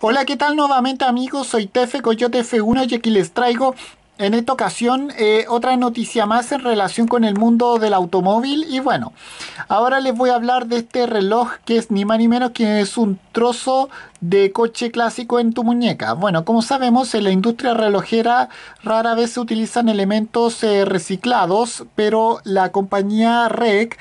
Hola, ¿qué tal nuevamente amigos? Soy Tefe Coyote F1 y aquí les traigo en esta ocasión eh, otra noticia más en relación con el mundo del automóvil y bueno, ahora les voy a hablar de este reloj que es ni más ni menos que es un trozo de coche clásico en tu muñeca. Bueno, como sabemos en la industria relojera rara vez se utilizan elementos eh, reciclados, pero la compañía REC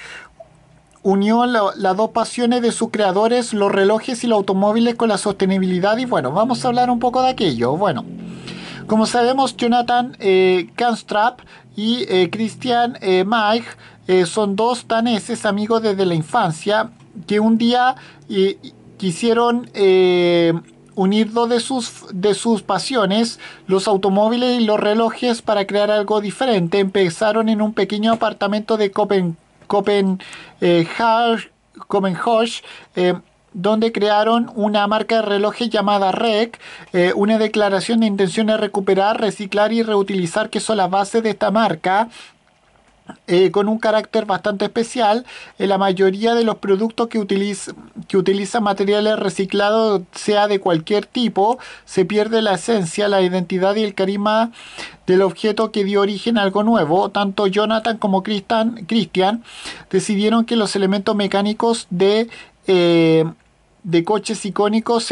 unió las dos pasiones de sus creadores, los relojes y los automóviles con la sostenibilidad y bueno, vamos a hablar un poco de aquello. Bueno, como sabemos, Jonathan eh, y eh, Christian eh, eh, son dos daneses amigos desde la infancia que un día eh, quisieron unir dos de sus, de sus pasiones, los automóviles y los relojes, para crear algo diferente. Empezaron en un pequeño apartamento de Copenhague eh, Hosch, eh, donde crearon una marca de relojes llamada REC, eh, una declaración de intención de recuperar, reciclar y reutilizar, que son las bases de esta marca, eh, con un carácter bastante especial. en eh, la mayoría de los productos que, utiliza, que utilizan materiales reciclados, sea de cualquier tipo, se pierde la esencia, la identidad y el carisma del objeto que dio origen a algo nuevo. Tanto Jonathan como Christian, decidieron que los elementos mecánicos de eh, de coches icónicos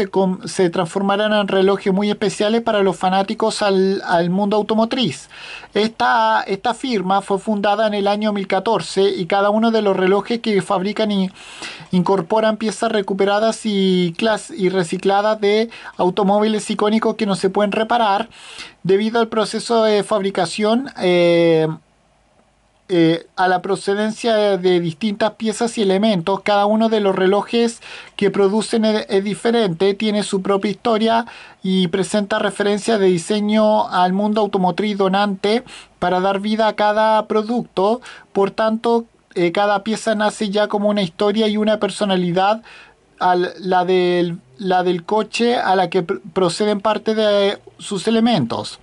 se, transformarán en relojes muy especiales para los fanáticos al, mundo automotriz. Esta, esta, firma fue fundada en el año 2014 y cada uno de los relojes que fabrican y incorporan piezas recuperadas y, clas y recicladas de automóviles icónicos que no se pueden reparar debido al proceso de fabricación. Eh, eh, a la procedencia de distintas piezas y elementos. Cada uno de los relojes que producen e, es, diferente, tiene su propia historia y presenta referencias de diseño al mundo automotriz donante para dar vida a cada producto. Por tanto, eh, cada pieza nace ya como una historia y una personalidad a la del la del coche a la que proceden parte de sus elementos.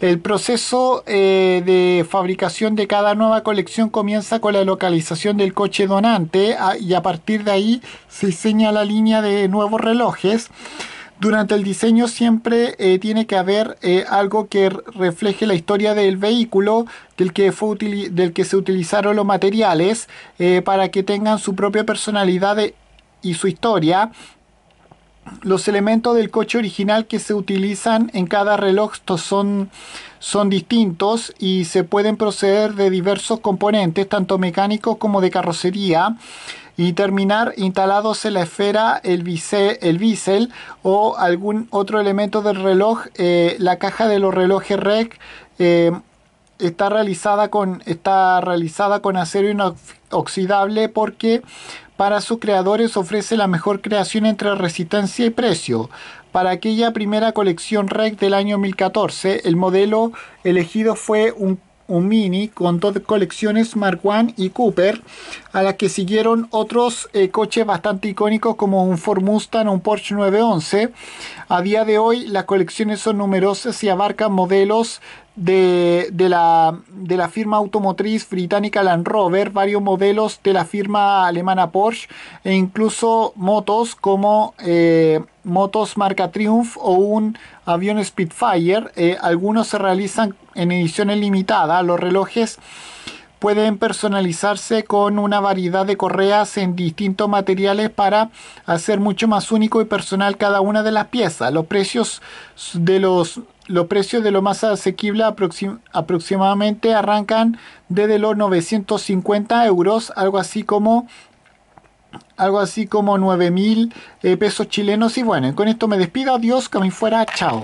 El proceso eh, de fabricación de cada nueva colección comienza con la localización del coche donante ah, y a partir de ahí se diseña la línea de nuevos relojes. Durante el diseño siempre eh, tiene que haber eh, algo que refleje la historia del vehículo, del que, del que se utilizaron los materiales, para que tengan su propia personalidad y su historia los elementos del coche original que se utilizan en cada reloj son, son distintos y se pueden proceder de diversos componentes, tanto mecánicos como de carrocería, y terminar instalados en la esfera el, bisel, el o algún otro elemento del reloj, eh, la caja de los relojes REC, eh, está realizada con, está realizada con acero inoxidable porque para sus creadores ofrece la mejor creación entre resistencia y precio. Para aquella primera colección REC del año 2014, el modelo elegido fue un, Mini con dos colecciones Mark One y Cooper, a las que siguieron otros eh, coches bastante icónicos como un Ford Mustang o un Porsche 911. A día de hoy, las colecciones son numerosas y abarcan modelos de, de, la, firma automotriz británica Land Rover, varios modelos de la firma alemana Porsche e incluso motos como eh, motos marca Triumph o un avión Spitfire. Eh, algunos se realizan en ediciones limitadas. Los relojes pueden personalizarse con una variedad de correas en distintos materiales para hacer mucho más único y personal cada una de las piezas. Los precios de los los precios de lo más asequible aproximadamente arrancan desde los 950 euros, algo así como algo así como 9 mil eh, pesos chilenos. Y bueno, con esto me despido. Adiós, que me fuera. Chao.